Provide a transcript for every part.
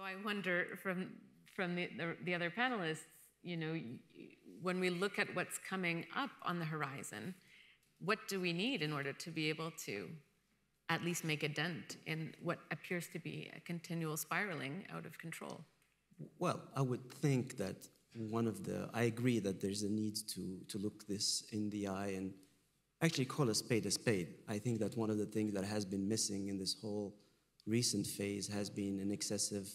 So I wonder from, from the, the, the other panelists, you know, when we look at what's coming up on the horizon, what do we need in order to be able to at least make a dent in what appears to be a continual spiraling out of control? Well, I would think that one of the, I agree that there's a need to, to look this in the eye and actually call a spade a spade. I think that one of the things that has been missing in this whole recent phase has been an excessive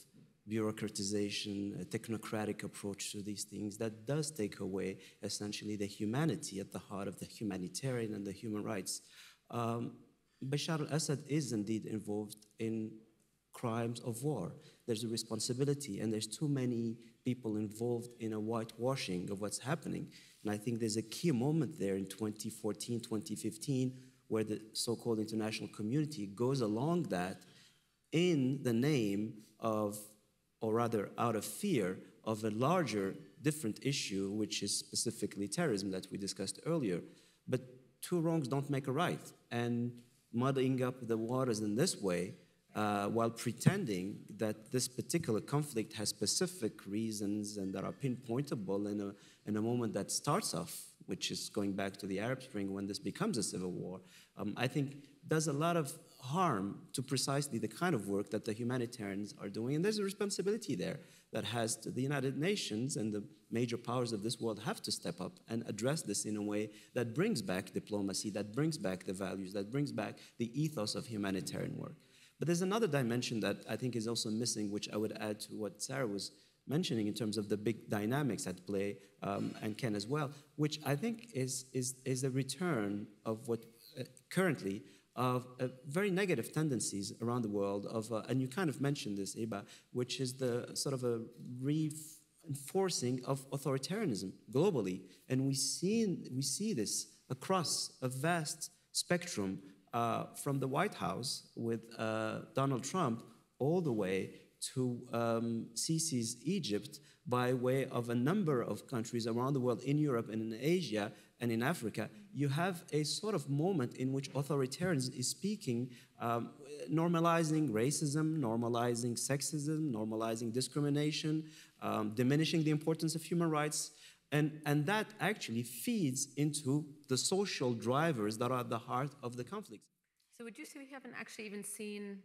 bureaucratization, a technocratic approach to these things that does take away essentially the humanity at the heart of the humanitarian and the human rights. Um, Bashar al-Assad is indeed involved in crimes of war. There's a responsibility, and there's too many people involved in a whitewashing of what's happening. And I think there's a key moment there in 2014, 2015, where the so called international community goes along that in the name of or rather out of fear of a larger, different issue, which is specifically terrorism that we discussed earlier. But two wrongs don't make a right. And muddying up the waters in this way, uh, while pretending that this particular conflict has specific reasons and that are pinpointable in a, in a moment that starts off which is going back to the Arab Spring when this becomes a civil war, um, I think does a lot of harm to precisely the kind of work that the humanitarians are doing. And there's a responsibility there that has the United Nations and the major powers of this world have to step up and address this in a way that brings back diplomacy, that brings back the values, that brings back the ethos of humanitarian work. But there's another dimension that I think is also missing, which I would add to what Sarah was mentioning in terms of the big dynamics at play, um, and Ken as well, which I think is, is, is a return of what uh, currently of uh, very negative tendencies around the world of, uh, and you kind of mentioned this, Iba, which is the sort of a reinforcing of authoritarianism globally. And we see, we see this across a vast spectrum uh, from the White House with uh, Donald Trump all the way to um, Egypt by way of a number of countries around the world, in Europe and in Asia and in Africa, you have a sort of moment in which authoritarianism is speaking, um, normalizing racism, normalizing sexism, normalizing discrimination, um, diminishing the importance of human rights. And, and that actually feeds into the social drivers that are at the heart of the conflict. So, would you say we haven't actually even seen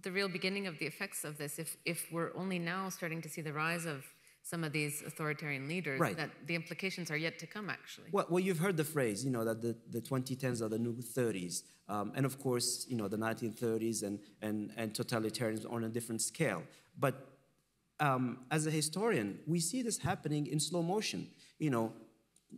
the real beginning of the effects of this, if, if we're only now starting to see the rise of some of these authoritarian leaders, right. that the implications are yet to come, actually. Well, well you've heard the phrase, you know, that the, the 2010s are the new 30s. Um, and of course, you know, the 1930s and, and, and totalitarians on a different scale. But um, as a historian, we see this happening in slow motion. You know,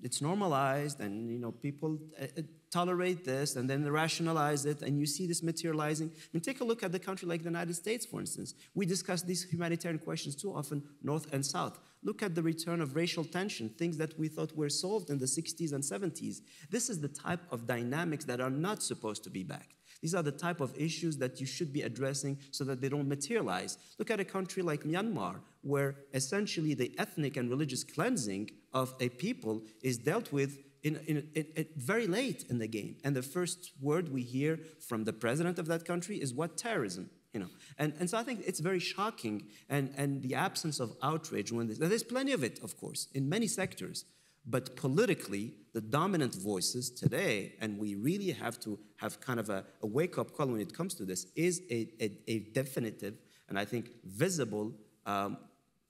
it's normalized and you know people uh, uh, tolerate this and then rationalize it and you see this materializing i mean take a look at the country like the united states for instance we discuss these humanitarian questions too often north and south look at the return of racial tension things that we thought were solved in the 60s and 70s this is the type of dynamics that are not supposed to be back these are the type of issues that you should be addressing so that they don't materialize. Look at a country like Myanmar, where essentially the ethnic and religious cleansing of a people is dealt with in, in, in, very late in the game. And the first word we hear from the president of that country is what terrorism. You know, and, and so I think it's very shocking and, and the absence of outrage when this, there's plenty of it, of course, in many sectors. But politically, the dominant voices today, and we really have to have kind of a, a wake up call when it comes to this, is a, a, a definitive and I think visible um,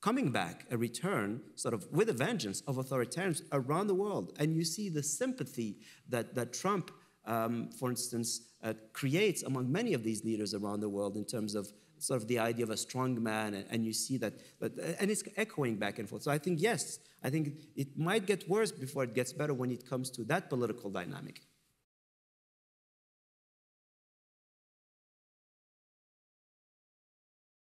coming back, a return, sort of with a vengeance of authoritarians around the world. And you see the sympathy that, that Trump um, for instance, uh, creates among many of these leaders around the world in terms of sort of the idea of a strong man, and, and you see that, but, uh, and it's echoing back and forth. So I think, yes, I think it might get worse before it gets better when it comes to that political dynamic.